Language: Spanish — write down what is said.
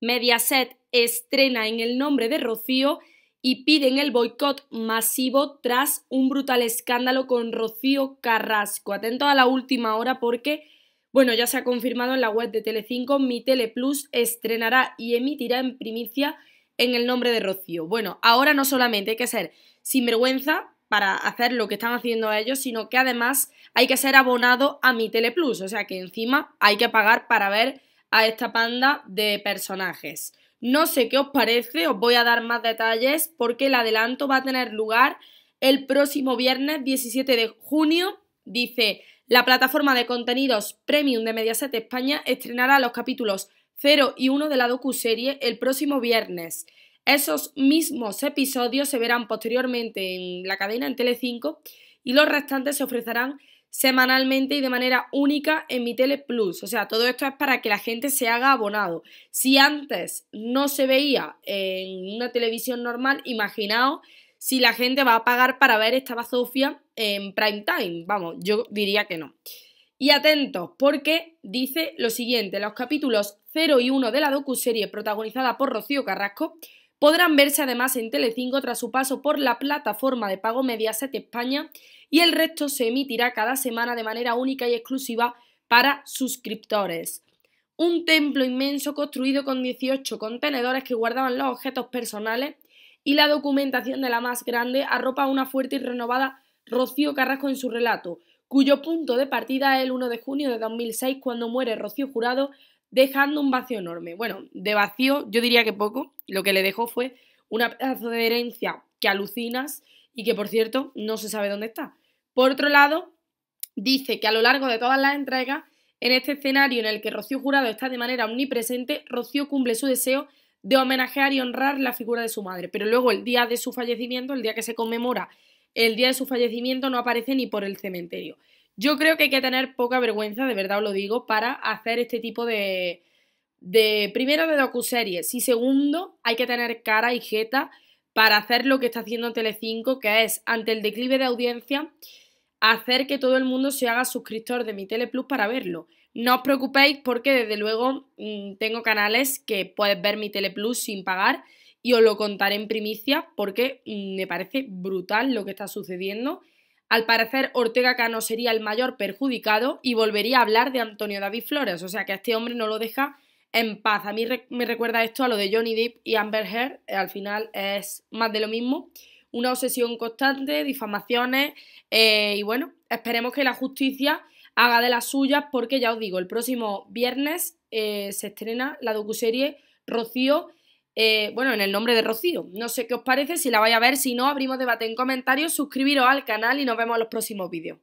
Mediaset estrena en el nombre de Rocío y piden el boicot masivo tras un brutal escándalo con Rocío Carrasco. Atento a la última hora porque, bueno, ya se ha confirmado en la web de Telecinco, Mi Teleplus estrenará y emitirá en primicia en el nombre de Rocío. Bueno, ahora no solamente hay que ser sinvergüenza para hacer lo que están haciendo ellos, sino que además hay que ser abonado a Mi Teleplus, o sea que encima hay que pagar para ver a esta panda de personajes. No sé qué os parece, os voy a dar más detalles porque el adelanto va a tener lugar el próximo viernes 17 de junio. Dice, la plataforma de contenidos Premium de Mediaset España estrenará los capítulos 0 y 1 de la docuserie el próximo viernes. Esos mismos episodios se verán posteriormente en la cadena en Telecinco y los restantes se ofrecerán semanalmente y de manera única en mi Tele Plus. O sea, todo esto es para que la gente se haga abonado. Si antes no se veía en una televisión normal, imaginaos si la gente va a pagar para ver esta bazofia en prime time. Vamos, yo diría que no. Y atentos, porque dice lo siguiente, los capítulos 0 y 1 de la docuserie protagonizada por Rocío Carrasco podrán verse además en Telecinco tras su paso por la plataforma de pago Mediaset España y el resto se emitirá cada semana de manera única y exclusiva para suscriptores. Un templo inmenso construido con 18 contenedores que guardaban los objetos personales y la documentación de la más grande arropa una fuerte y renovada Rocío Carrasco en su relato, cuyo punto de partida es el 1 de junio de 2006 cuando muere Rocío Jurado dejando un vacío enorme. Bueno, de vacío yo diría que poco, lo que le dejó fue una pedazo de herencia que alucinas y que por cierto no se sabe dónde está. Por otro lado, dice que a lo largo de todas las entregas, en este escenario en el que Rocío Jurado está de manera omnipresente, Rocío cumple su deseo de homenajear y honrar la figura de su madre, pero luego el día de su fallecimiento, el día que se conmemora el día de su fallecimiento, no aparece ni por el cementerio. Yo creo que hay que tener poca vergüenza, de verdad os lo digo, para hacer este tipo de, de primero de docuseries y segundo hay que tener cara y jeta para hacer lo que está haciendo Telecinco, que es ante el declive de audiencia hacer que todo el mundo se haga suscriptor de mi Teleplus para verlo. No os preocupéis porque desde luego mm, tengo canales que puedes ver mi Teleplus sin pagar y os lo contaré en primicia porque mm, me parece brutal lo que está sucediendo al parecer, Ortega Cano sería el mayor perjudicado y volvería a hablar de Antonio David Flores, o sea que a este hombre no lo deja en paz. A mí me recuerda esto a lo de Johnny Depp y Amber Heard, eh, al final es más de lo mismo, una obsesión constante, difamaciones eh, y bueno, esperemos que la justicia haga de las suyas porque ya os digo, el próximo viernes eh, se estrena la docuserie Rocío eh, bueno, en el nombre de Rocío. No sé qué os parece, si la vais a ver, si no, abrimos debate en comentarios, suscribiros al canal y nos vemos en los próximos vídeos.